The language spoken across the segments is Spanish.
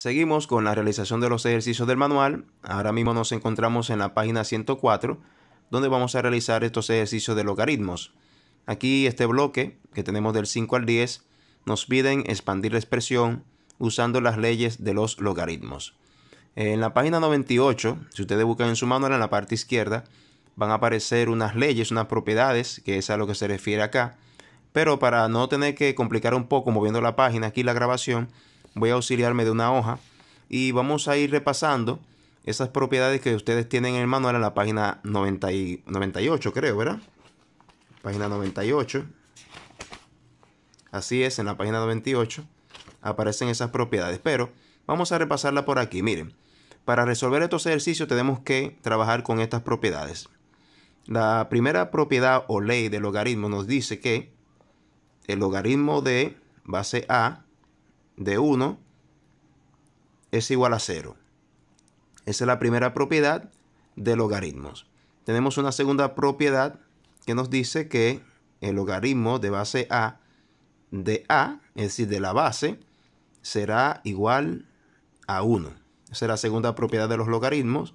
Seguimos con la realización de los ejercicios del manual. Ahora mismo nos encontramos en la página 104, donde vamos a realizar estos ejercicios de logaritmos. Aquí este bloque, que tenemos del 5 al 10, nos piden expandir la expresión usando las leyes de los logaritmos. En la página 98, si ustedes buscan en su manual en la parte izquierda, van a aparecer unas leyes, unas propiedades, que es a lo que se refiere acá. Pero para no tener que complicar un poco moviendo la página aquí la grabación, voy a auxiliarme de una hoja y vamos a ir repasando esas propiedades que ustedes tienen en el manual en la página 98, creo, ¿verdad? Página 98. Así es, en la página 98 aparecen esas propiedades, pero vamos a repasarla por aquí. Miren, para resolver estos ejercicios tenemos que trabajar con estas propiedades. La primera propiedad o ley del logaritmo nos dice que el logaritmo de base A de 1 es igual a 0. Esa es la primera propiedad de logaritmos. Tenemos una segunda propiedad que nos dice que el logaritmo de base a de a, es decir, de la base, será igual a 1. Esa es la segunda propiedad de los logaritmos.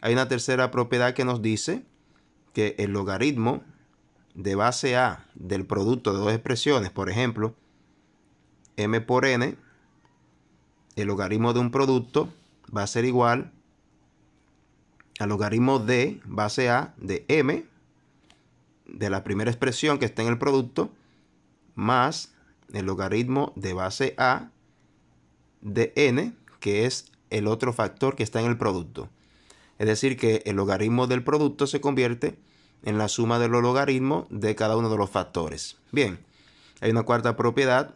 Hay una tercera propiedad que nos dice que el logaritmo de base a del producto de dos expresiones, por ejemplo, m por n, el logaritmo de un producto va a ser igual al logaritmo de base a de m, de la primera expresión que está en el producto, más el logaritmo de base a de n, que es el otro factor que está en el producto. Es decir, que el logaritmo del producto se convierte en la suma de los logaritmos de cada uno de los factores. Bien, hay una cuarta propiedad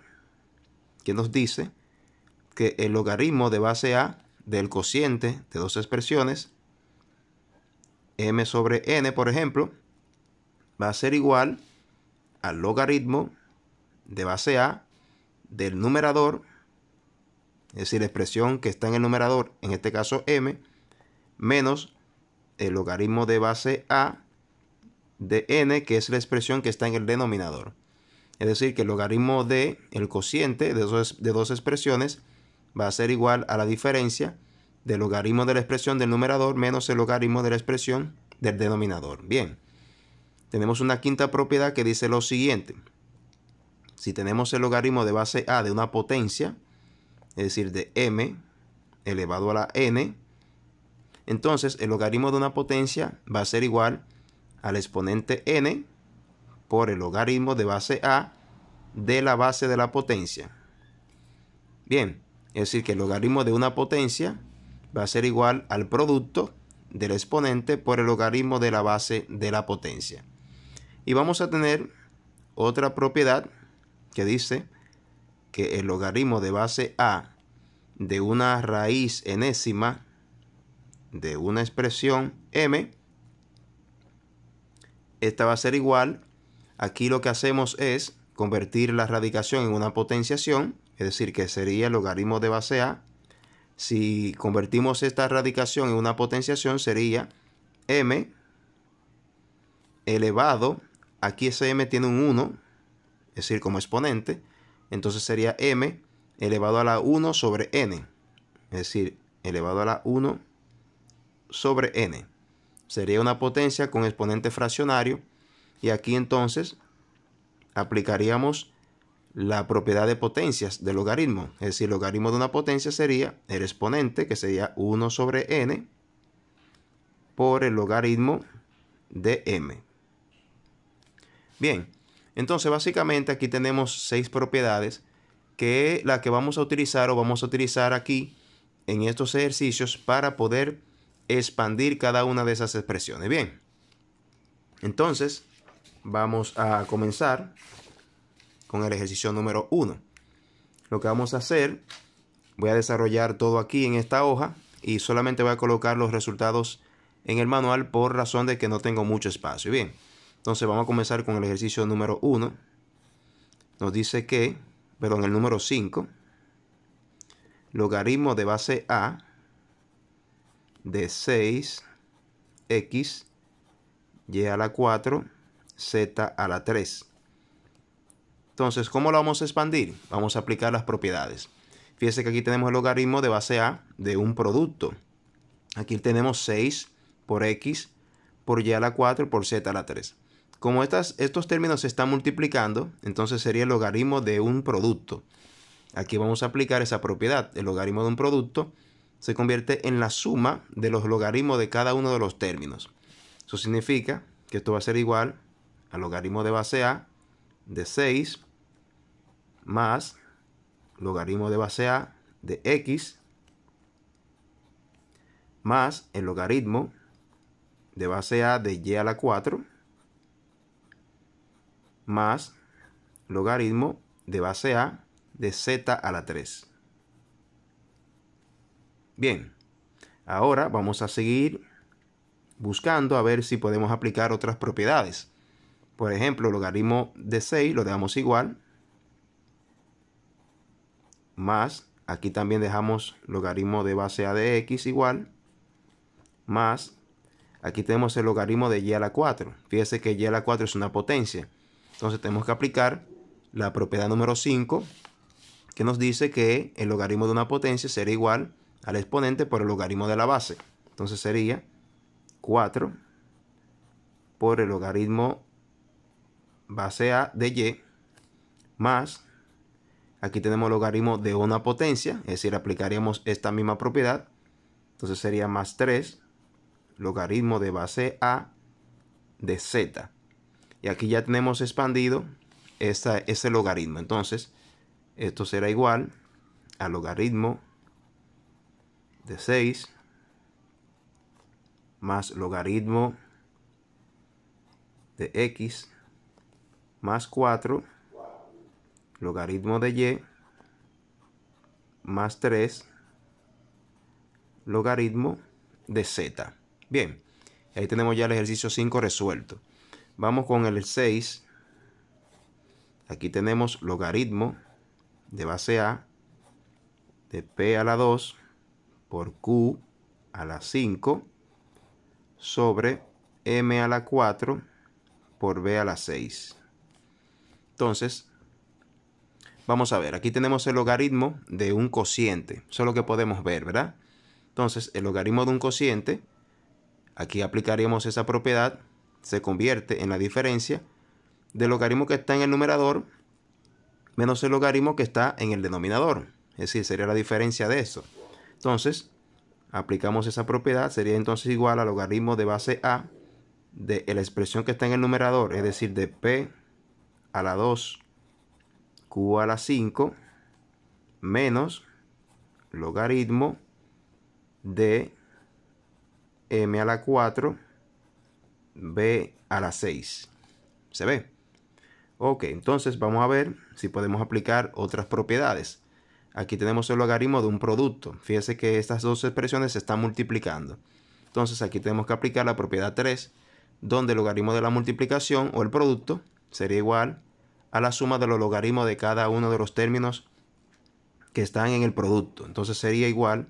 que nos dice que el logaritmo de base A del cociente de dos expresiones, m sobre n, por ejemplo, va a ser igual al logaritmo de base A del numerador, es decir, la expresión que está en el numerador, en este caso m, menos el logaritmo de base A de n, que es la expresión que está en el denominador. Es decir, que el logaritmo de el cociente de dos, de dos expresiones va a ser igual a la diferencia del logaritmo de la expresión del numerador menos el logaritmo de la expresión del denominador. Bien, tenemos una quinta propiedad que dice lo siguiente. Si tenemos el logaritmo de base a de una potencia, es decir, de m elevado a la n, entonces el logaritmo de una potencia va a ser igual al exponente n por el logaritmo de base A de la base de la potencia. Bien, es decir que el logaritmo de una potencia va a ser igual al producto del exponente por el logaritmo de la base de la potencia. Y vamos a tener otra propiedad que dice que el logaritmo de base A de una raíz enésima de una expresión m, esta va a ser igual Aquí lo que hacemos es convertir la radicación en una potenciación, es decir, que sería el logaritmo de base A. Si convertimos esta radicación en una potenciación sería m elevado, aquí ese m tiene un 1, es decir, como exponente, entonces sería m elevado a la 1 sobre n, es decir, elevado a la 1 sobre n. Sería una potencia con exponente fraccionario y aquí entonces aplicaríamos la propiedad de potencias del logaritmo. Es decir, el logaritmo de una potencia sería el exponente, que sería 1 sobre n, por el logaritmo de m. Bien, entonces básicamente aquí tenemos seis propiedades que la que vamos a utilizar o vamos a utilizar aquí en estos ejercicios para poder expandir cada una de esas expresiones. Bien, entonces vamos a comenzar con el ejercicio número 1. Lo que vamos a hacer, voy a desarrollar todo aquí en esta hoja y solamente voy a colocar los resultados en el manual por razón de que no tengo mucho espacio. Bien, entonces vamos a comenzar con el ejercicio número 1. Nos dice que, perdón, el número 5, logaritmo de base A de 6x y a la 4 z a la 3. Entonces, ¿cómo lo vamos a expandir? Vamos a aplicar las propiedades. Fíjense que aquí tenemos el logaritmo de base A de un producto. Aquí tenemos 6 por x, por y a la 4 por z a la 3. Como estos términos se están multiplicando, entonces sería el logaritmo de un producto. Aquí vamos a aplicar esa propiedad. El logaritmo de un producto se convierte en la suma de los logaritmos de cada uno de los términos. Eso significa que esto va a ser igual al logaritmo de base A de 6 más logaritmo de base A de X más el logaritmo de base A de Y a la 4 más logaritmo de base A de Z a la 3. Bien, ahora vamos a seguir buscando a ver si podemos aplicar otras propiedades. Por ejemplo, logaritmo de 6 lo dejamos igual. Más, aquí también dejamos logaritmo de base a de x igual. Más, aquí tenemos el logaritmo de y a la 4. Fíjese que y a la 4 es una potencia. Entonces tenemos que aplicar la propiedad número 5 que nos dice que el logaritmo de una potencia será igual al exponente por el logaritmo de la base. Entonces sería 4 por el logaritmo base A de Y más, aquí tenemos logaritmo de una potencia, es decir, aplicaríamos esta misma propiedad, entonces sería más 3 logaritmo de base A de Z. Y aquí ya tenemos expandido ese logaritmo, entonces esto será igual al logaritmo de 6 más logaritmo de x más 4, logaritmo de y, más 3, logaritmo de z. Bien, ahí tenemos ya el ejercicio 5 resuelto. Vamos con el 6. Aquí tenemos logaritmo de base a de p a la 2 por q a la 5 sobre m a la 4 por b a la 6. Entonces, vamos a ver, aquí tenemos el logaritmo de un cociente. Eso es lo que podemos ver, ¿verdad? Entonces, el logaritmo de un cociente, aquí aplicaríamos esa propiedad, se convierte en la diferencia del logaritmo que está en el numerador menos el logaritmo que está en el denominador. Es decir, sería la diferencia de eso. Entonces, aplicamos esa propiedad, sería entonces igual al logaritmo de base A de la expresión que está en el numerador, es decir, de P a la 2, Q a la 5, menos logaritmo de m a la 4, b a la 6. ¿Se ve? Ok, entonces vamos a ver si podemos aplicar otras propiedades. Aquí tenemos el logaritmo de un producto. Fíjense que estas dos expresiones se están multiplicando. Entonces aquí tenemos que aplicar la propiedad 3, donde el logaritmo de la multiplicación o el producto sería igual a la suma de los logaritmos de cada uno de los términos que están en el producto. Entonces sería igual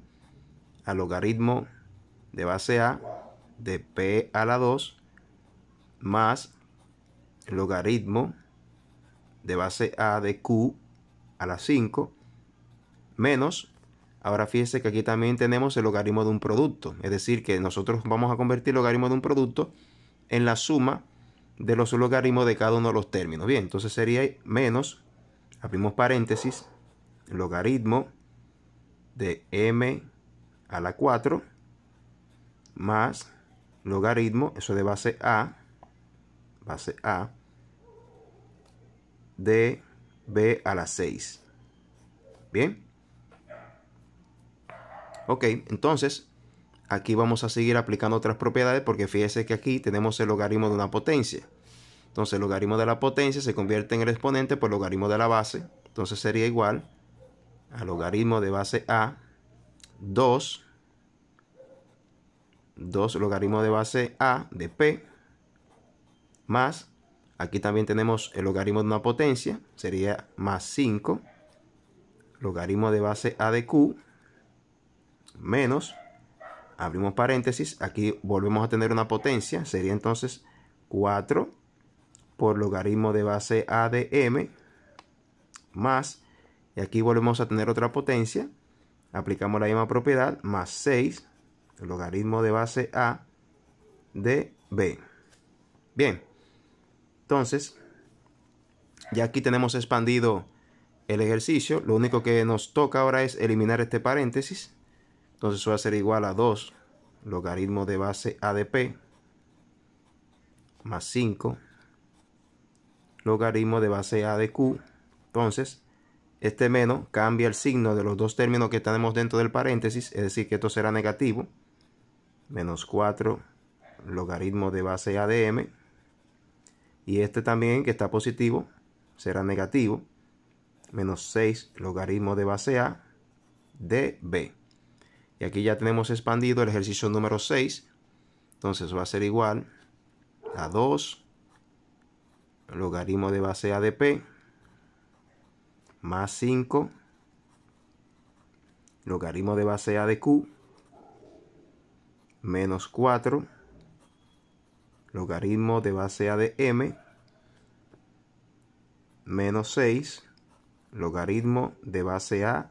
al logaritmo de base A de P a la 2 más el logaritmo de base A de Q a la 5 menos, ahora fíjense que aquí también tenemos el logaritmo de un producto, es decir que nosotros vamos a convertir el logaritmo de un producto en la suma de los logaritmos de cada uno de los términos. Bien, entonces sería menos, abrimos paréntesis, logaritmo de m a la 4 más logaritmo, eso de base a, base a, de b a la 6. Bien. Ok, entonces aquí vamos a seguir aplicando otras propiedades porque fíjese que aquí tenemos el logaritmo de una potencia. Entonces el logaritmo de la potencia se convierte en el exponente por logaritmo de la base. Entonces sería igual al logaritmo de base A, 2, 2 logaritmo de base A de P, más, aquí también tenemos el logaritmo de una potencia, sería más 5, logaritmo de base A de Q, menos abrimos paréntesis, aquí volvemos a tener una potencia, sería entonces 4 por logaritmo de base a de m, más, y aquí volvemos a tener otra potencia, aplicamos la misma propiedad, más 6, logaritmo de base a de b. Bien, entonces, ya aquí tenemos expandido el ejercicio, lo único que nos toca ahora es eliminar este paréntesis, entonces eso va a ser igual a 2 logaritmo de base a de p más 5 logaritmo de base a de q. Entonces, este menos cambia el signo de los dos términos que tenemos dentro del paréntesis, es decir, que esto será negativo. Menos 4 logaritmo de base a de m Y este también, que está positivo, será negativo. Menos 6 logaritmo de base A de B. Y aquí ya tenemos expandido el ejercicio número 6. Entonces va a ser igual a 2 logaritmo de base a de p más 5 logaritmo de base a de q menos 4 logaritmo de base a de m menos 6 logaritmo de base a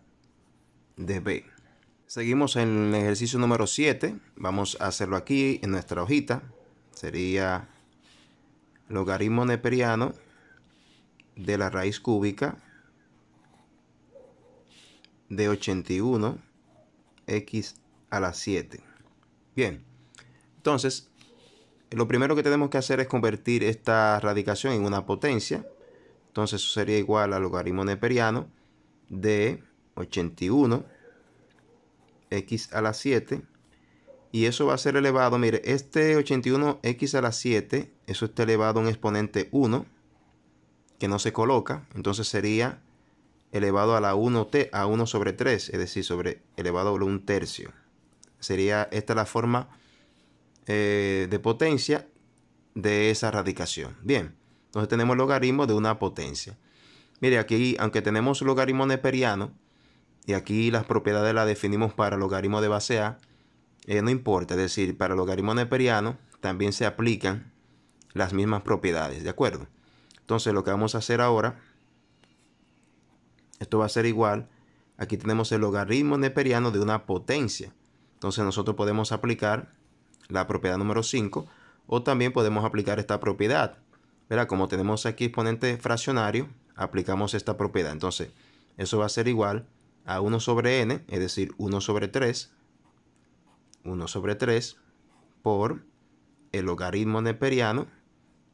de b. Seguimos en el ejercicio número 7. Vamos a hacerlo aquí en nuestra hojita. Sería logaritmo neperiano de la raíz cúbica de 81 x a la 7. Bien, entonces lo primero que tenemos que hacer es convertir esta radicación en una potencia. Entonces eso sería igual al logaritmo neperiano de 81 x a la 7 y eso va a ser elevado, mire, este 81x a la 7, eso está elevado a un exponente 1, que no se coloca, entonces sería elevado a la 1t, a 1 sobre 3, es decir, sobre elevado a un tercio. Sería esta la forma eh, de potencia de esa radicación. Bien, entonces tenemos logaritmo de una potencia. Mire, aquí, aunque tenemos logaritmo neperiano, y aquí las propiedades las definimos para logaritmo de base A, eh, no importa, es decir, para el logaritmo neperiano también se aplican las mismas propiedades, ¿de acuerdo? Entonces lo que vamos a hacer ahora, esto va a ser igual, aquí tenemos el logaritmo neperiano de una potencia, entonces nosotros podemos aplicar la propiedad número 5 o también podemos aplicar esta propiedad, ¿verdad? Como tenemos aquí exponente fraccionario, aplicamos esta propiedad, entonces eso va a ser igual a 1 sobre n, es decir, 1 sobre 3, 1 sobre 3 por el logaritmo neperiano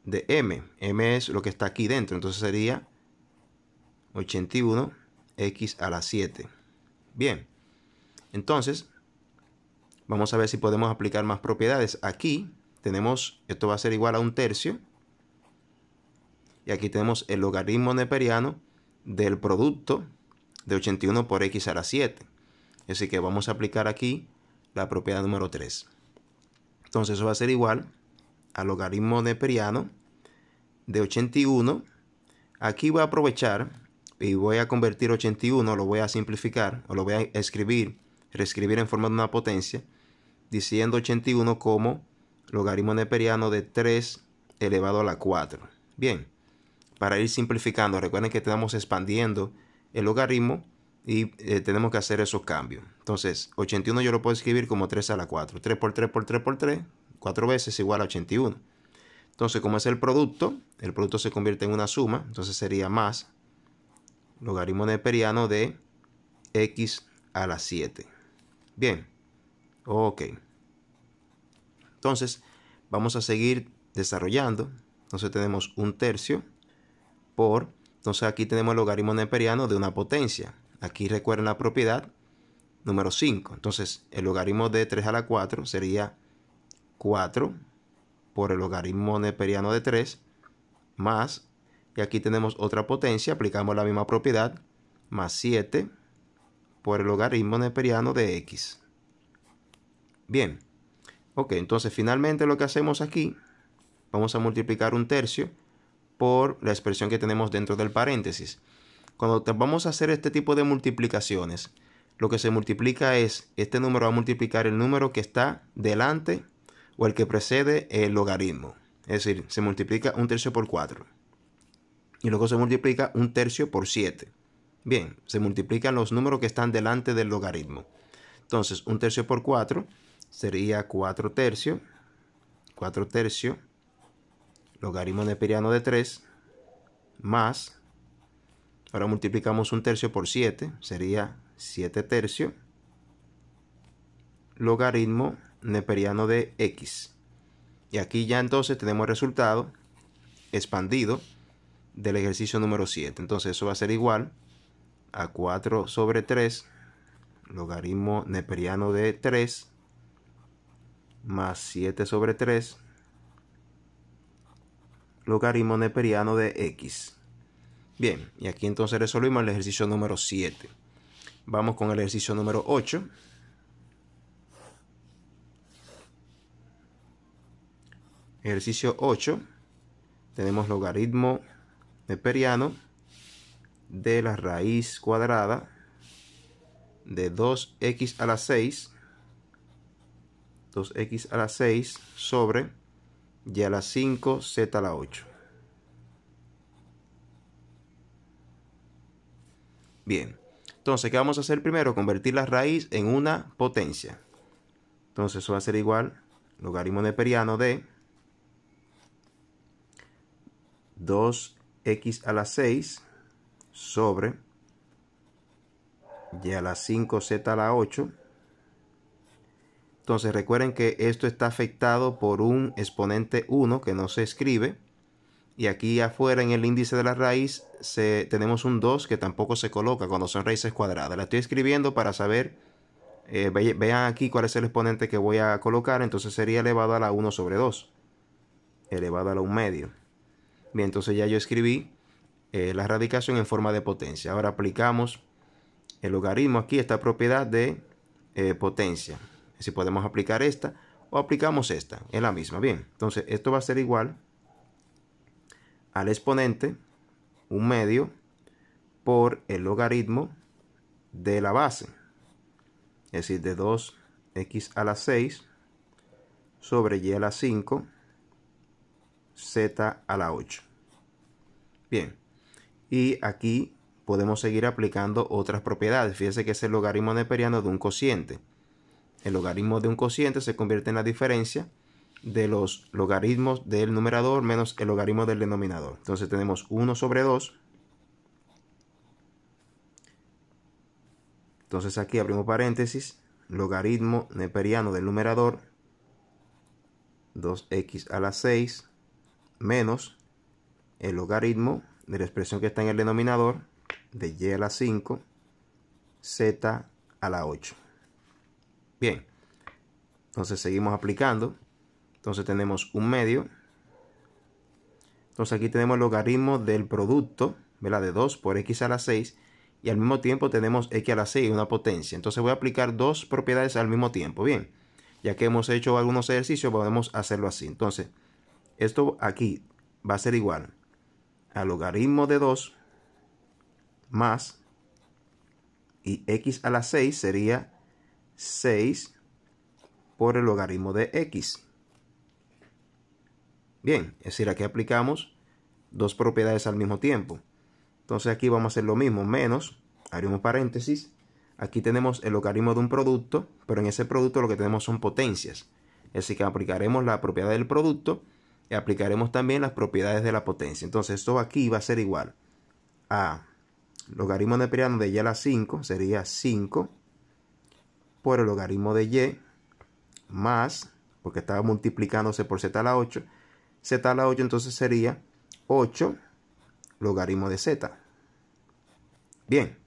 de m. m es lo que está aquí dentro, entonces sería 81x a la 7. Bien, entonces vamos a ver si podemos aplicar más propiedades. Aquí tenemos, esto va a ser igual a un tercio, y aquí tenemos el logaritmo neperiano del producto de 81 por x a la 7. Así que vamos a aplicar aquí la propiedad número 3. Entonces eso va a ser igual al logaritmo de de 81. Aquí voy a aprovechar y voy a convertir 81, lo voy a simplificar o lo voy a escribir, reescribir en forma de una potencia, diciendo 81 como logaritmo neperiano de 3 elevado a la 4. Bien, para ir simplificando, recuerden que estamos expandiendo el logaritmo y eh, tenemos que hacer esos cambios. Entonces, 81 yo lo puedo escribir como 3 a la 4. 3 por 3 por 3 por 3, 4 veces igual a 81. Entonces, como es el producto, el producto se convierte en una suma, entonces sería más logaritmo neperiano de x a la 7. Bien, ok. Entonces, vamos a seguir desarrollando. Entonces tenemos un tercio por entonces aquí tenemos el logaritmo neperiano de una potencia. Aquí recuerden la propiedad número 5. Entonces el logaritmo de 3 a la 4 sería 4 por el logaritmo neperiano de 3 más, y aquí tenemos otra potencia, aplicamos la misma propiedad, más 7 por el logaritmo neperiano de x. Bien, ok, entonces finalmente lo que hacemos aquí, vamos a multiplicar un tercio por la expresión que tenemos dentro del paréntesis. Cuando vamos a hacer este tipo de multiplicaciones, lo que se multiplica es, este número va a multiplicar el número que está delante o el que precede el logaritmo. Es decir, se multiplica un tercio por 4. Y luego se multiplica un tercio por 7. Bien, se multiplican los números que están delante del logaritmo. Entonces, un tercio por 4 sería 4 tercios. 4 tercios logaritmo neperiano de 3, más, ahora multiplicamos un tercio por 7, sería 7 tercios, logaritmo neperiano de x. Y aquí ya entonces tenemos el resultado expandido del ejercicio número 7. Entonces eso va a ser igual a 4 sobre 3, logaritmo neperiano de 3, más 7 sobre 3, logaritmo neperiano de x. Bien, y aquí entonces resolvimos el ejercicio número 7. Vamos con el ejercicio número 8. Ejercicio 8. Tenemos logaritmo neperiano de la raíz cuadrada de 2x a la 6. 2x a la 6 sobre y a la 5, Z a la 8. Bien. Entonces, ¿qué vamos a hacer primero? Convertir la raíz en una potencia. Entonces, eso va a ser igual logaritmo neperiano de 2x a la 6 sobre y a la 5z a la 8 entonces recuerden que esto está afectado por un exponente 1 que no se escribe. Y aquí afuera en el índice de la raíz tenemos un 2 que tampoco se coloca cuando son raíces cuadradas. La estoy escribiendo para saber, eh, vean aquí cuál es el exponente que voy a colocar. Entonces sería elevado a la 1 sobre 2. Elevado a la 1 medio. Bien, entonces ya yo escribí eh, la radicación en forma de potencia. Ahora aplicamos el logaritmo aquí, esta propiedad de eh, potencia si podemos aplicar esta o aplicamos esta. Es la misma. Bien, entonces esto va a ser igual al exponente, un medio, por el logaritmo de la base. Es decir, de 2x a la 6 sobre y a la 5, z a la 8. Bien, y aquí podemos seguir aplicando otras propiedades. Fíjense que es el logaritmo neperiano de un cociente el logaritmo de un cociente se convierte en la diferencia de los logaritmos del numerador menos el logaritmo del denominador. Entonces tenemos 1 sobre 2. Entonces aquí abrimos paréntesis, logaritmo neperiano del numerador, 2x a la 6, menos el logaritmo de la expresión que está en el denominador, de y a la 5, z a la 8. Bien. Entonces seguimos aplicando. Entonces tenemos un medio. Entonces aquí tenemos el logaritmo del producto, ¿verdad? De 2 por x a la 6. Y al mismo tiempo tenemos x a la 6, una potencia. Entonces voy a aplicar dos propiedades al mismo tiempo. Bien. Ya que hemos hecho algunos ejercicios, podemos hacerlo así. Entonces, esto aquí va a ser igual al logaritmo de 2 más y x a la 6 sería 6 por el logaritmo de x. Bien, es decir, aquí aplicamos dos propiedades al mismo tiempo. Entonces aquí vamos a hacer lo mismo, menos, abrimos paréntesis, aquí tenemos el logaritmo de un producto, pero en ese producto lo que tenemos son potencias. decir, que aplicaremos la propiedad del producto y aplicaremos también las propiedades de la potencia. Entonces esto aquí va a ser igual a logaritmo neperiano de ya la 5, sería 5 por el logaritmo de y más, porque estaba multiplicándose por z a la 8, z a la 8 entonces sería 8 logaritmo de z. Bien.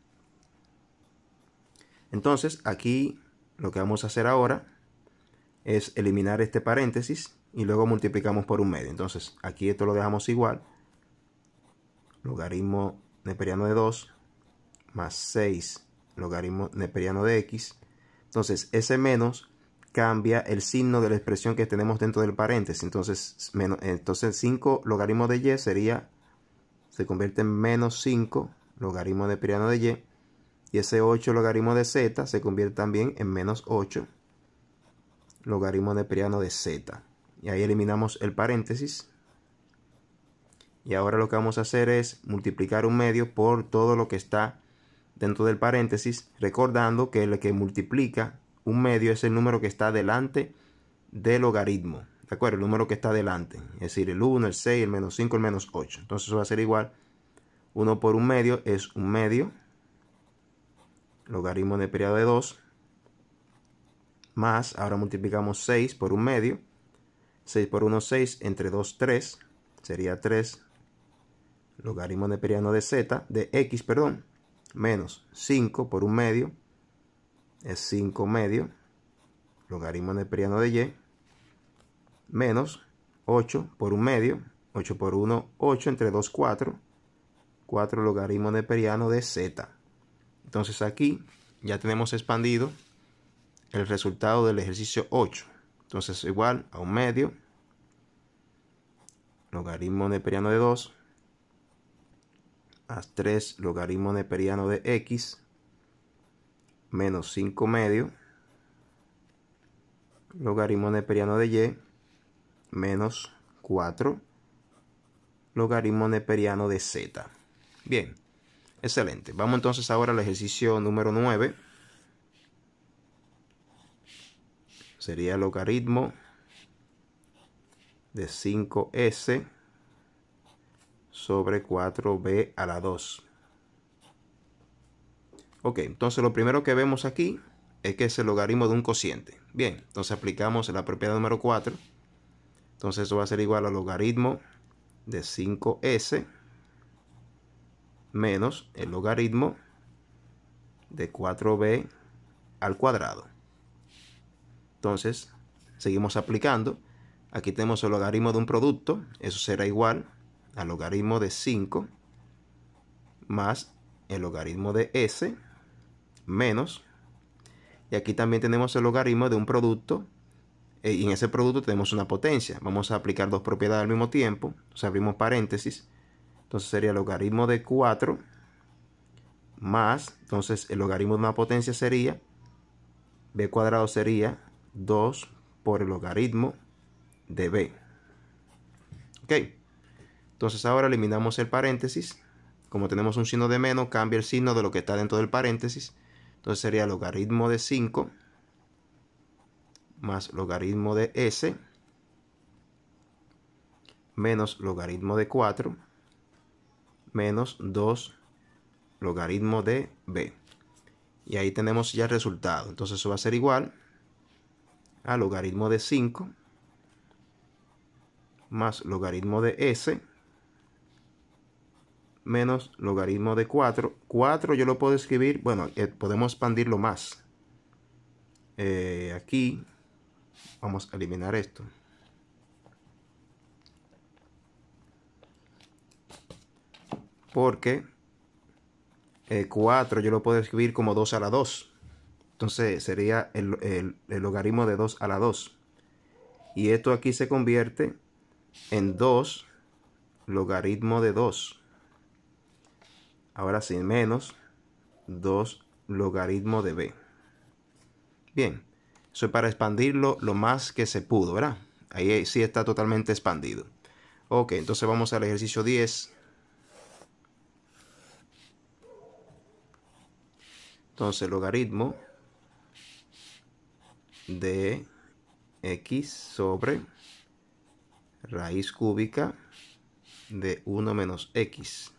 Entonces aquí lo que vamos a hacer ahora es eliminar este paréntesis y luego multiplicamos por un medio. Entonces aquí esto lo dejamos igual. Logaritmo neperiano de 2 más 6 logaritmo neperiano de x entonces, ese menos cambia el signo de la expresión que tenemos dentro del paréntesis. Entonces, menos, entonces 5 logaritmo de y sería, se convierte en menos 5 logaritmo de piano de y. Y ese 8 logaritmo de z se convierte también en menos 8 logaritmo de piano de z. Y ahí eliminamos el paréntesis. Y ahora lo que vamos a hacer es multiplicar un medio por todo lo que está dentro del paréntesis, recordando que el que multiplica un medio es el número que está delante del logaritmo. ¿De acuerdo? El número que está delante. Es decir, el 1, el 6, el menos 5, el menos 8. Entonces va a ser igual. 1 por un medio es un medio. Logaritmo de periodo de 2. Más, ahora multiplicamos 6 por un medio. 6 por 1, 6. Entre 2, 3. Sería 3. Logaritmo de periodo de z, de x, perdón menos 5 por un medio es 5 medio logaritmo neperiano de y menos 8 por un medio 8 por 1 8 entre 2 4 4 logaritmo neperiano de z entonces aquí ya tenemos expandido el resultado del ejercicio 8 entonces igual a un medio logaritmo neperiano de 2 a 3 logaritmo neperiano de x menos 5 medio logaritmo neperiano de y menos 4 logaritmo neperiano de z. Bien, excelente. Vamos entonces ahora al ejercicio número 9. Sería logaritmo de 5s sobre 4b a la 2. Ok, entonces lo primero que vemos aquí es que es el logaritmo de un cociente. Bien, entonces aplicamos la propiedad número 4. Entonces eso va a ser igual al logaritmo de 5s menos el logaritmo de 4b al cuadrado. Entonces, seguimos aplicando. Aquí tenemos el logaritmo de un producto. Eso será igual al logaritmo de 5 más el logaritmo de s menos y aquí también tenemos el logaritmo de un producto eh, y en ese producto tenemos una potencia. Vamos a aplicar dos propiedades al mismo tiempo. Entonces abrimos paréntesis. Entonces sería el logaritmo de 4 más, entonces el logaritmo de una potencia sería, b cuadrado sería 2 por el logaritmo de b. Ok. Entonces ahora eliminamos el paréntesis. Como tenemos un signo de menos, cambia el signo de lo que está dentro del paréntesis. Entonces sería logaritmo de 5 más logaritmo de s menos logaritmo de 4 menos 2 logaritmo de b. Y ahí tenemos ya el resultado. Entonces eso va a ser igual a logaritmo de 5 más logaritmo de s menos logaritmo de 4. 4 yo lo puedo escribir, bueno, eh, podemos expandirlo más. Eh, aquí vamos a eliminar esto. Porque 4 eh, yo lo puedo escribir como 2 a la 2. Entonces sería el, el logaritmo de 2 a la 2. Y esto aquí se convierte en 2 logaritmo de 2. Ahora sin menos 2 logaritmo de b. Bien, eso es para expandirlo lo más que se pudo, ¿verdad? Ahí eh, sí está totalmente expandido. Ok, entonces vamos al ejercicio 10. Entonces, logaritmo de x sobre raíz cúbica de 1 menos x.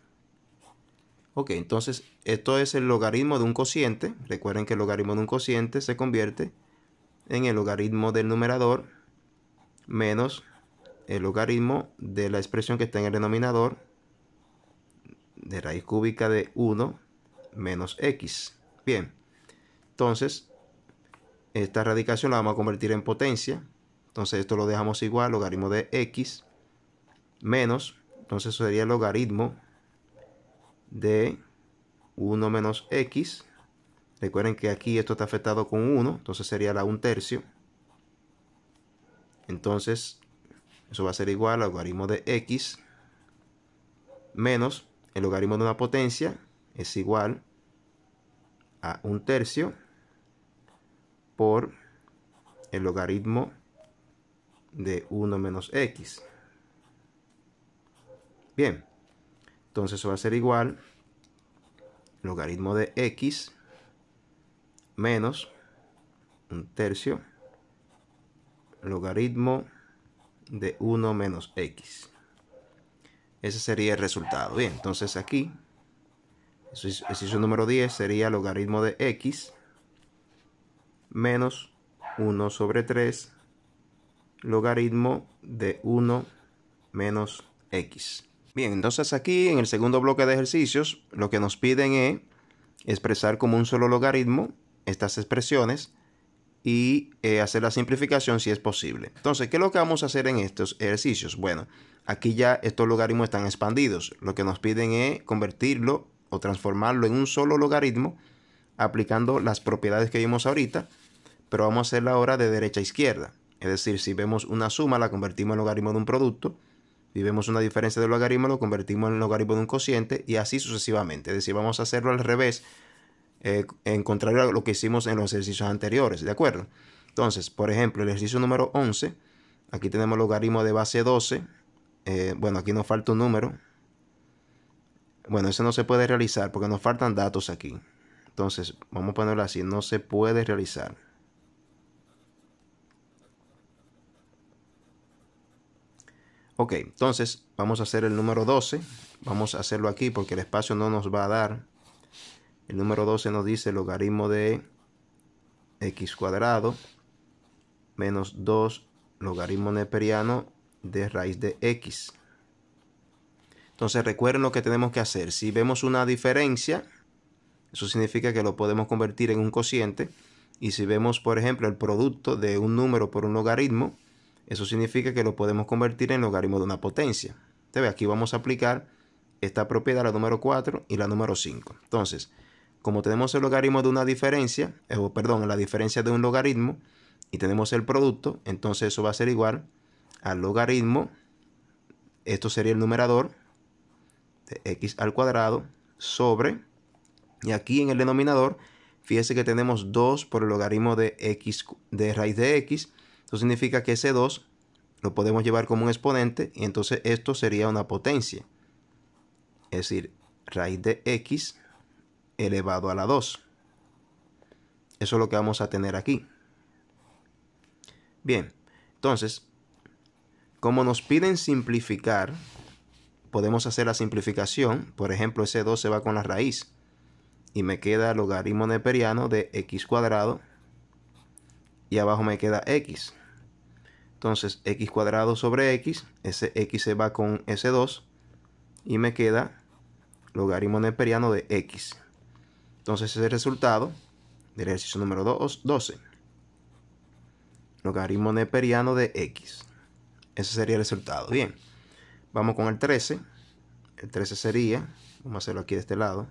Ok, entonces esto es el logaritmo de un cociente. Recuerden que el logaritmo de un cociente se convierte en el logaritmo del numerador menos el logaritmo de la expresión que está en el denominador de raíz cúbica de 1 menos x. Bien, entonces esta radicación la vamos a convertir en potencia. Entonces esto lo dejamos igual, logaritmo de x menos, entonces sería el logaritmo de 1 menos x. Recuerden que aquí esto está afectado con 1, entonces sería la 1 tercio. Entonces, eso va a ser igual al logaritmo de x menos el logaritmo de una potencia es igual a 1 tercio por el logaritmo de 1 menos x. Bien. Entonces eso va a ser igual logaritmo de x menos un tercio logaritmo de 1 menos x. Ese sería el resultado. Bien, entonces aquí, ejercicio número 10 sería logaritmo de x menos 1 sobre 3 logaritmo de 1 menos x. Bien, entonces aquí en el segundo bloque de ejercicios lo que nos piden es expresar como un solo logaritmo estas expresiones y eh, hacer la simplificación si es posible. Entonces, ¿qué es lo que vamos a hacer en estos ejercicios? Bueno, aquí ya estos logaritmos están expandidos. Lo que nos piden es convertirlo o transformarlo en un solo logaritmo aplicando las propiedades que vimos ahorita, pero vamos a hacerla ahora de derecha a izquierda. Es decir, si vemos una suma, la convertimos en logaritmo de un producto y una diferencia de logaritmo, lo convertimos en logaritmo de un cociente y así sucesivamente. Es decir, vamos a hacerlo al revés, eh, en contrario a lo que hicimos en los ejercicios anteriores, ¿de acuerdo? Entonces, por ejemplo, el ejercicio número 11, aquí tenemos logaritmo de base 12, eh, bueno, aquí nos falta un número, bueno, eso no se puede realizar porque nos faltan datos aquí. Entonces, vamos a ponerlo así, no se puede realizar. Ok, entonces vamos a hacer el número 12. Vamos a hacerlo aquí porque el espacio no nos va a dar. El número 12 nos dice logaritmo de x cuadrado menos 2 logaritmo neperiano de raíz de x. Entonces recuerden lo que tenemos que hacer. Si vemos una diferencia, eso significa que lo podemos convertir en un cociente. Y si vemos, por ejemplo, el producto de un número por un logaritmo, eso significa que lo podemos convertir en logaritmo de una potencia. ve aquí vamos a aplicar esta propiedad, la número 4 y la número 5. Entonces, como tenemos el logaritmo de una diferencia, eh, o perdón, la diferencia de un logaritmo, y tenemos el producto, entonces eso va a ser igual al logaritmo, esto sería el numerador, de x al cuadrado, sobre, y aquí en el denominador, fíjese que tenemos 2 por el logaritmo de x de raíz de x, esto significa que ese 2 lo podemos llevar como un exponente y entonces esto sería una potencia. Es decir, raíz de x elevado a la 2. Eso es lo que vamos a tener aquí. Bien, entonces, como nos piden simplificar, podemos hacer la simplificación. Por ejemplo, ese 2 se va con la raíz. Y me queda logaritmo neperiano de x cuadrado. Y abajo me queda x. Entonces x cuadrado sobre x, ese x se va con s2 y me queda logaritmo neperiano de x. Entonces ese es el resultado del ejercicio número 12. Logaritmo neperiano de x. Ese sería el resultado. Bien, vamos con el 13. El 13 sería, vamos a hacerlo aquí de este lado,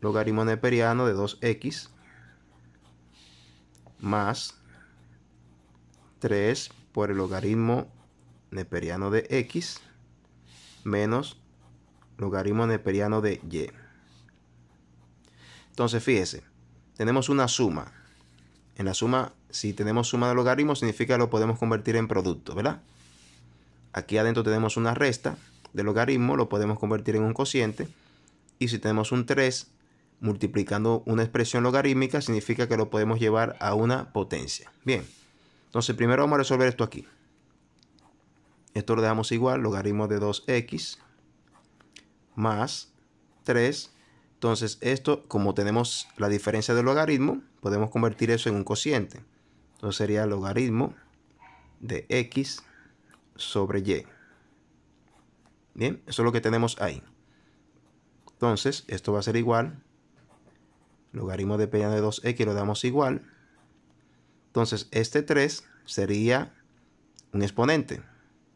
logaritmo neperiano de 2x más 3 por el logaritmo neperiano de x menos logaritmo neperiano de y. Entonces, fíjese, tenemos una suma. En la suma, si tenemos suma de logaritmos, significa que lo podemos convertir en producto, ¿verdad? Aquí adentro tenemos una resta de logaritmo, lo podemos convertir en un cociente. Y si tenemos un 3 multiplicando una expresión logarítmica, significa que lo podemos llevar a una potencia. Bien. Entonces primero vamos a resolver esto aquí. Esto lo dejamos igual, logaritmo de 2x más 3. Entonces esto, como tenemos la diferencia del logaritmo, podemos convertir eso en un cociente. Entonces sería logaritmo de x sobre y. Bien, eso es lo que tenemos ahí. Entonces, esto va a ser igual. Logaritmo de p de 2x lo damos igual. Entonces, este 3 sería un exponente.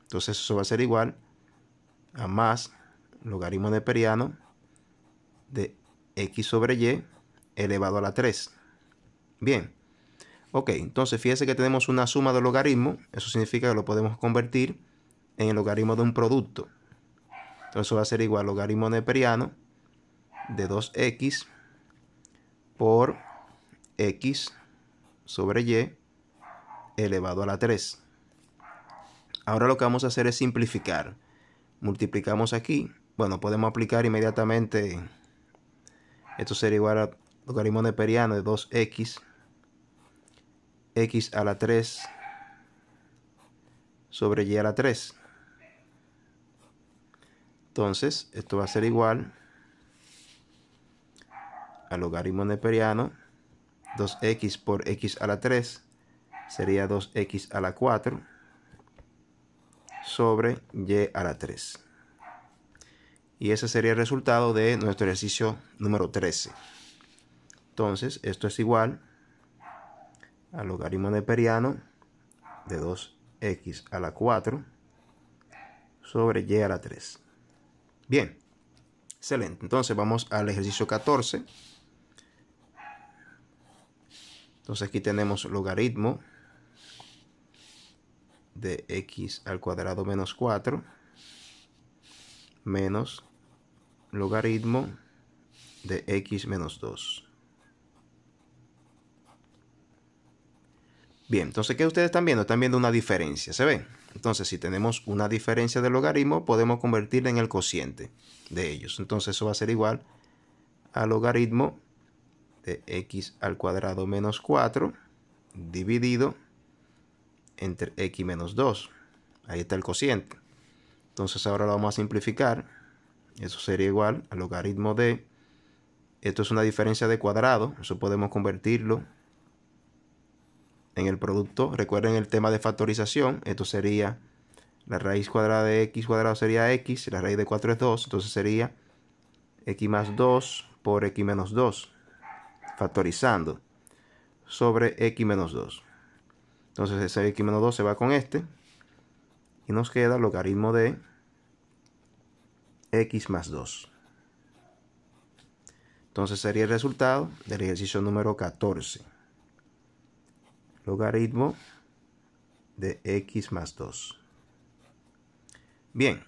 Entonces, eso va a ser igual a más logaritmo de periano de x sobre y elevado a la 3. Bien. Ok, entonces fíjense que tenemos una suma de logaritmo. Eso significa que lo podemos convertir en el logaritmo de un producto. Entonces eso va a ser igual al logaritmo neperiano de 2x por x sobre y elevado a la 3. Ahora lo que vamos a hacer es simplificar. Multiplicamos aquí. Bueno, podemos aplicar inmediatamente. Esto sería igual a logaritmo neperiano de 2x. x a la 3 sobre y a la 3. Entonces, esto va a ser igual al logaritmo neperiano 2x por x a la 3 sería 2x a la 4 sobre y a la 3. Y ese sería el resultado de nuestro ejercicio número 13. Entonces, esto es igual al logaritmo de periano de 2x a la 4 sobre y a la 3. Bien, excelente. Entonces vamos al ejercicio 14. Entonces aquí tenemos logaritmo de x al cuadrado menos 4 menos logaritmo de x menos 2. Bien, entonces, ¿qué ustedes están viendo? Están viendo una diferencia, ¿se ve? Entonces, si tenemos una diferencia de logaritmo, podemos convertirla en el cociente de ellos. Entonces, eso va a ser igual al logaritmo de x al cuadrado menos 4 dividido entre x menos 2. Ahí está el cociente. Entonces ahora lo vamos a simplificar. Eso sería igual al logaritmo de... Esto es una diferencia de cuadrado. Eso podemos convertirlo en el producto. Recuerden el tema de factorización. Esto sería la raíz cuadrada de x cuadrado sería x. La raíz de 4 es 2. Entonces sería x más 2 por x menos 2 factorizando sobre x menos 2. Entonces ese x menos 2 se va con este y nos queda logaritmo de x más 2. Entonces sería el resultado del ejercicio número 14. Logaritmo de x más 2. Bien,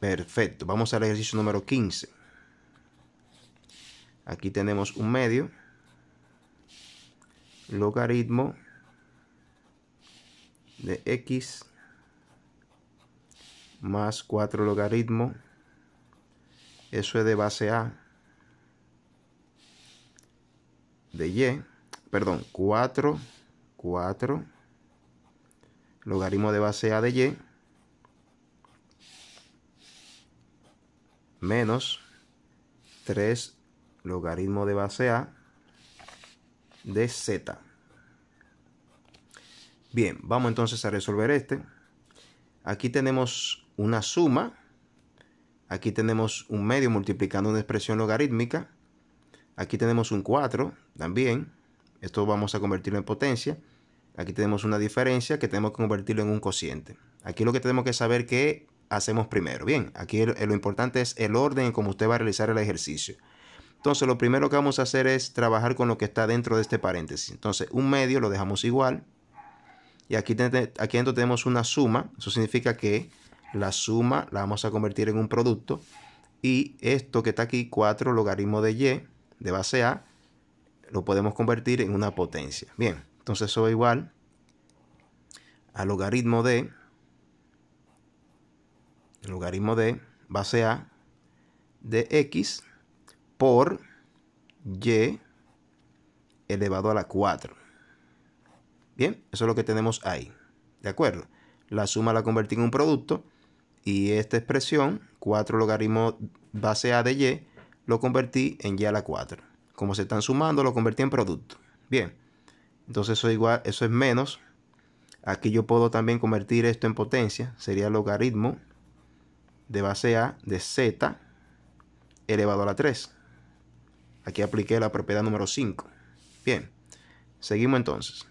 perfecto. Vamos al ejercicio número 15. Aquí tenemos un medio logaritmo de x más 4 logaritmo, eso es de base a, de y, perdón, 4, 4, logaritmo de base a de y, menos 3 logaritmo de base a, de z. Bien, vamos entonces a resolver este. Aquí tenemos una suma. Aquí tenemos un medio multiplicando una expresión logarítmica. Aquí tenemos un 4 también. Esto vamos a convertirlo en potencia. Aquí tenemos una diferencia que tenemos que convertirlo en un cociente. Aquí lo que tenemos que saber que hacemos primero. Bien, aquí lo importante es el orden en cómo usted va a realizar el ejercicio. Entonces lo primero que vamos a hacer es trabajar con lo que está dentro de este paréntesis. Entonces un medio lo dejamos igual. Y aquí, dentro tenemos una suma. Eso significa que la suma la vamos a convertir en un producto. Y esto que está aquí, 4 logaritmo de y de base a, lo podemos convertir en una potencia. Bien, entonces eso va igual al logaritmo de logaritmo de base a de x por y elevado a la 4. Bien, eso es lo que tenemos ahí. ¿De acuerdo? La suma la convertí en un producto y esta expresión, 4 logaritmo base a de y, lo convertí en y a la 4. Como se están sumando, lo convertí en producto. Bien, entonces eso, igual, eso es menos. Aquí yo puedo también convertir esto en potencia. Sería logaritmo de base a de z elevado a la 3. Aquí apliqué la propiedad número 5. Bien, seguimos entonces.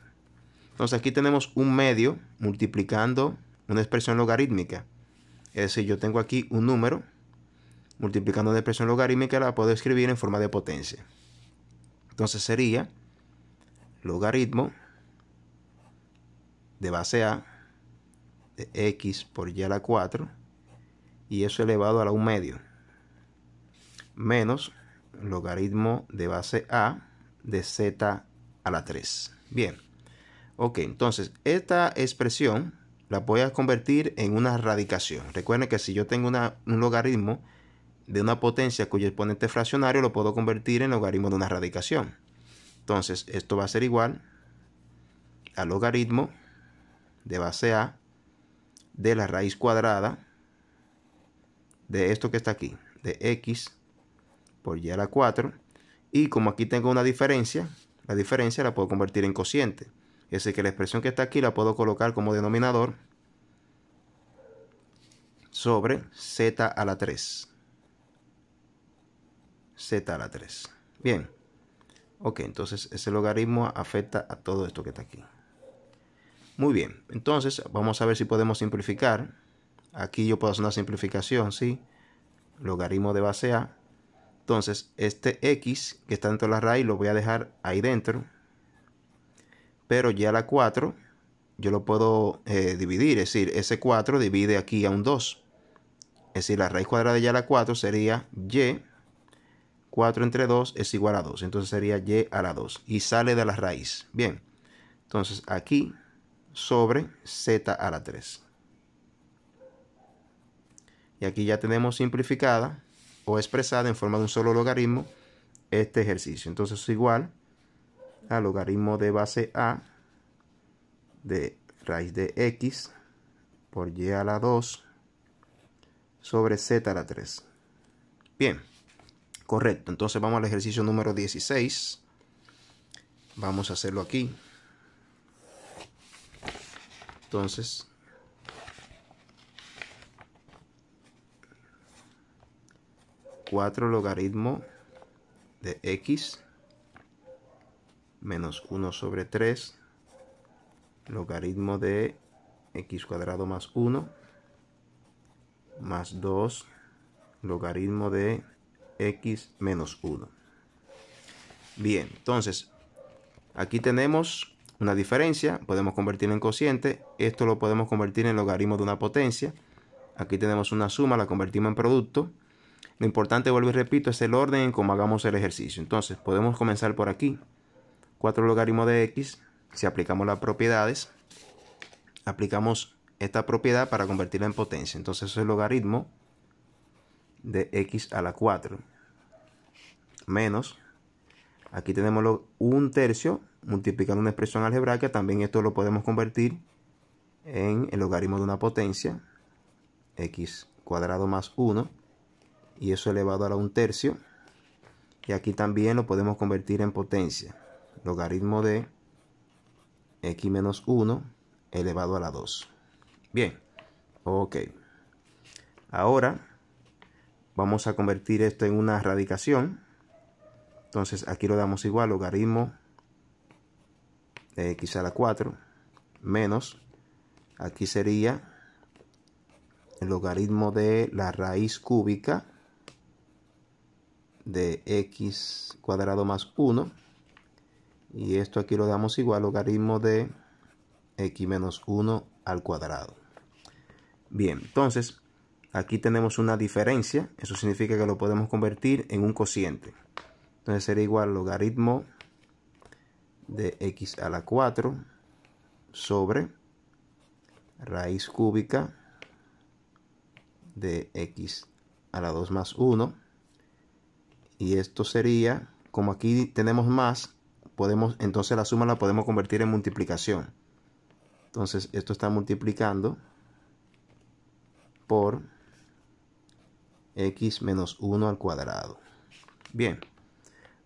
Entonces aquí tenemos un medio multiplicando una expresión logarítmica. Es decir, yo tengo aquí un número, multiplicando una expresión logarítmica la puedo escribir en forma de potencia. Entonces sería logaritmo de base a de x por y a la 4 y eso elevado a la 1 medio menos logaritmo de base a de z a la 3. Bien, ok, entonces esta expresión la voy a convertir en una radicación. Recuerden que si yo tengo un logaritmo de una potencia cuyo exponente fraccionario, lo puedo convertir en logaritmo de una radicación. Entonces, esto va a ser igual al logaritmo de base a de la raíz cuadrada de esto que está aquí, de x por y a la 4. Y como aquí tengo una diferencia, la diferencia la puedo convertir en cociente. Es decir, que la expresión que está aquí la puedo colocar como denominador sobre z a la 3. z a la 3. Bien. Ok, entonces ese logaritmo afecta a todo esto que está aquí. Muy bien, entonces vamos a ver si podemos simplificar. Aquí yo puedo hacer una simplificación, ¿sí? Logaritmo de base a entonces, este x que está dentro de la raíz lo voy a dejar ahí dentro. Pero ya la 4 yo lo puedo eh, dividir. Es decir, ese 4 divide aquí a un 2. Es decir, la raíz cuadrada de ya la 4 sería y. 4 entre 2 es igual a 2. Entonces sería y a la 2. Y sale de la raíz. Bien. Entonces aquí sobre z a la 3. Y aquí ya tenemos simplificada expresada en forma de un solo logaritmo este ejercicio. Entonces es igual al logaritmo de base a de raíz de x por y a la 2 sobre z a la 3. Bien, correcto. Entonces vamos al ejercicio número 16. Vamos a hacerlo aquí. Entonces, 4 logaritmo de x menos 1 sobre 3 logaritmo de x cuadrado más 1 más 2 logaritmo de x menos 1. Bien, entonces aquí tenemos una diferencia, podemos convertirlo en cociente, esto lo podemos convertir en logaritmo de una potencia, aquí tenemos una suma, la convertimos en producto, lo importante, vuelvo y repito, es el orden en cómo hagamos el ejercicio. Entonces, podemos comenzar por aquí. 4 logaritmos de x, si aplicamos las propiedades, aplicamos esta propiedad para convertirla en potencia. Entonces, es el logaritmo de x a la 4. Menos, aquí tenemos un tercio multiplicando una expresión algebraica. También esto lo podemos convertir en el logaritmo de una potencia, x cuadrado más 1 y eso elevado a un tercio. Y aquí también lo podemos convertir en potencia. Logaritmo de x menos 1 elevado a la 2. Bien, ok. Ahora vamos a convertir esto en una radicación. Entonces aquí lo damos igual, logaritmo de x a la 4 menos, aquí sería el logaritmo de la raíz cúbica de x cuadrado más 1. Y esto aquí lo damos igual, logaritmo de x menos 1 al cuadrado. Bien, entonces aquí tenemos una diferencia. Eso significa que lo podemos convertir en un cociente. Entonces sería igual logaritmo de x a la 4 sobre raíz cúbica de x a la 2 más 1 y esto sería, como aquí tenemos más, podemos, entonces la suma la podemos convertir en multiplicación. Entonces esto está multiplicando por x menos 1 al cuadrado. Bien,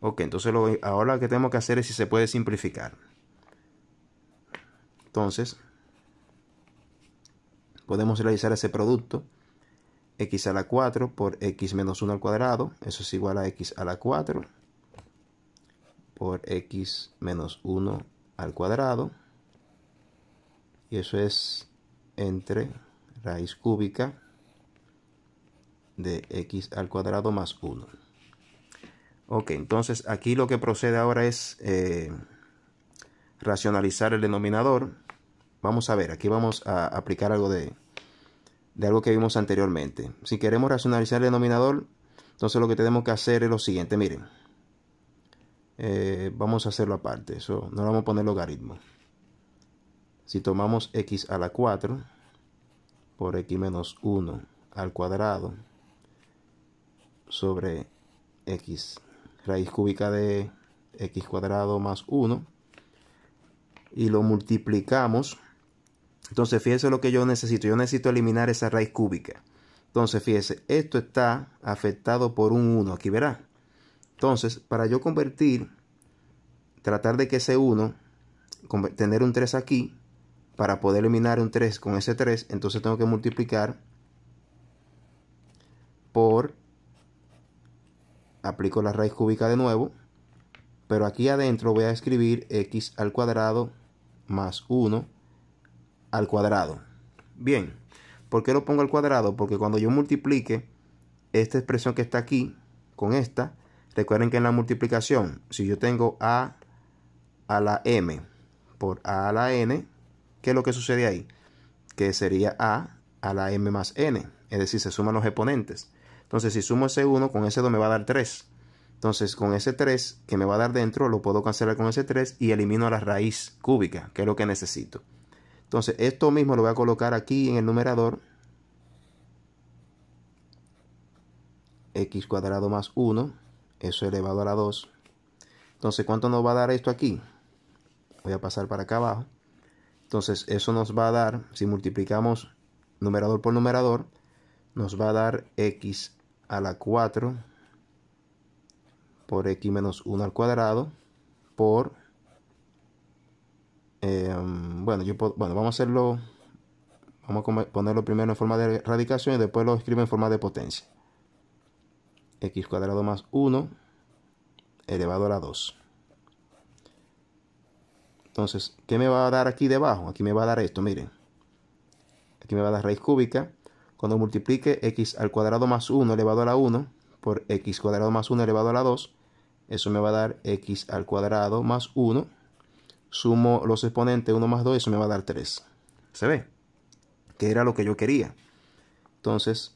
ok, entonces lo, ahora lo que tenemos que hacer es si se puede simplificar. Entonces, podemos realizar ese producto x a la 4 por x menos 1 al cuadrado, eso es igual a x a la 4 por x menos 1 al cuadrado, y eso es entre raíz cúbica de x al cuadrado más 1. Ok, entonces aquí lo que procede ahora es eh, racionalizar el denominador. Vamos a ver, aquí vamos a aplicar algo de de algo que vimos anteriormente. Si queremos racionalizar el denominador, entonces lo que tenemos que hacer es lo siguiente. Miren, eh, vamos a hacerlo aparte. Eso, no vamos a poner logaritmo. Si tomamos x a la 4 por x menos 1 al cuadrado sobre x raíz cúbica de x cuadrado más 1 y lo multiplicamos entonces, fíjese lo que yo necesito. Yo necesito eliminar esa raíz cúbica. Entonces, fíjese, esto está afectado por un 1. Aquí verá. Entonces, para yo convertir, tratar de que ese 1, tener un 3 aquí, para poder eliminar un 3 con ese 3, entonces tengo que multiplicar por, aplico la raíz cúbica de nuevo, pero aquí adentro voy a escribir x al cuadrado más 1 al cuadrado. Bien, ¿por qué lo pongo al cuadrado? Porque cuando yo multiplique esta expresión que está aquí con esta, recuerden que en la multiplicación, si yo tengo a a la m por a a la n, ¿qué es lo que sucede ahí? Que sería a a la m más n, es decir, se suman los exponentes. Entonces, si sumo ese 1 con ese 2 me va a dar 3. Entonces, con ese 3 que me va a dar dentro, lo puedo cancelar con ese 3 y elimino la raíz cúbica, que es lo que necesito. Entonces, esto mismo lo voy a colocar aquí en el numerador. x cuadrado más 1, eso elevado a la 2. Entonces, ¿cuánto nos va a dar esto aquí? Voy a pasar para acá abajo. Entonces, eso nos va a dar, si multiplicamos numerador por numerador, nos va a dar x a la 4 por x menos 1 al cuadrado por Em, bueno, yo puedo, bueno, vamos a hacerlo. Vamos a ponerlo primero en forma de radicación y después lo escribo en forma de potencia. x cuadrado más 1 elevado a la 2. Entonces, ¿qué me va a dar aquí debajo? Aquí me va a dar esto, miren. Aquí me va a dar raíz cúbica. Cuando multiplique x al cuadrado más 1 elevado a la 1 por x cuadrado más 1 elevado a la 2, eso me va a dar x al cuadrado más 1 sumo los exponentes 1 más 2, eso me va a dar 3. ¿Se ve? Que era lo que yo quería. Entonces,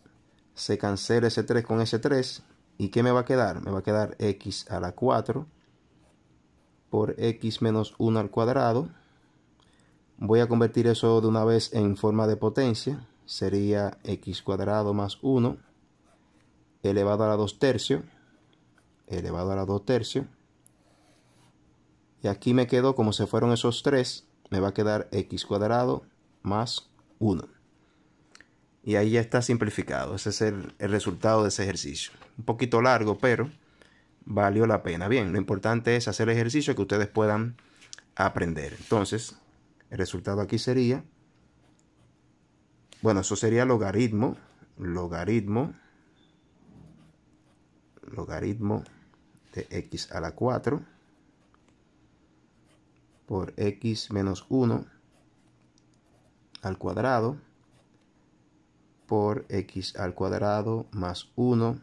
se cancela ese 3 con ese 3. ¿Y qué me va a quedar? Me va a quedar x a la 4 por x menos 1 al cuadrado. Voy a convertir eso de una vez en forma de potencia. Sería x cuadrado más 1 elevado a la 2 tercios elevado a la 2 tercios y aquí me quedo como se fueron esos tres, me va a quedar x cuadrado más 1. Y ahí ya está simplificado. Ese es el, el, resultado de ese ejercicio. Un poquito largo, pero valió la pena. Bien, lo importante es hacer el ejercicio que ustedes puedan aprender. Entonces, el resultado aquí sería, bueno, eso sería logaritmo, logaritmo, logaritmo de x a la 4 por x menos 1 al cuadrado por x al cuadrado más 1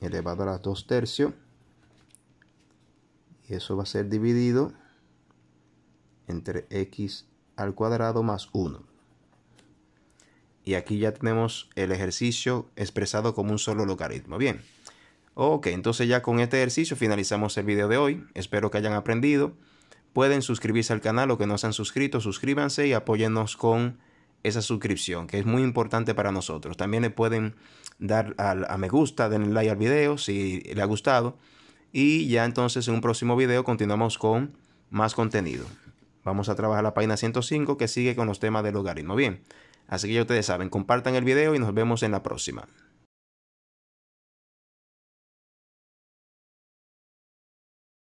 elevado a 2 tercios y eso va a ser dividido entre x al cuadrado más 1 y aquí ya tenemos el ejercicio expresado como un solo logaritmo bien ok entonces ya con este ejercicio finalizamos el video de hoy espero que hayan aprendido pueden suscribirse al canal o que no se han suscrito, suscríbanse y apóyennos con esa suscripción, que es muy importante para nosotros. También le pueden dar a me gusta, denle like al video si le ha gustado. Y ya entonces en un próximo video continuamos con más contenido. Vamos a trabajar la página 105 que sigue con los temas del logaritmo. Bien, así que ya ustedes saben, compartan el video y nos vemos en la próxima.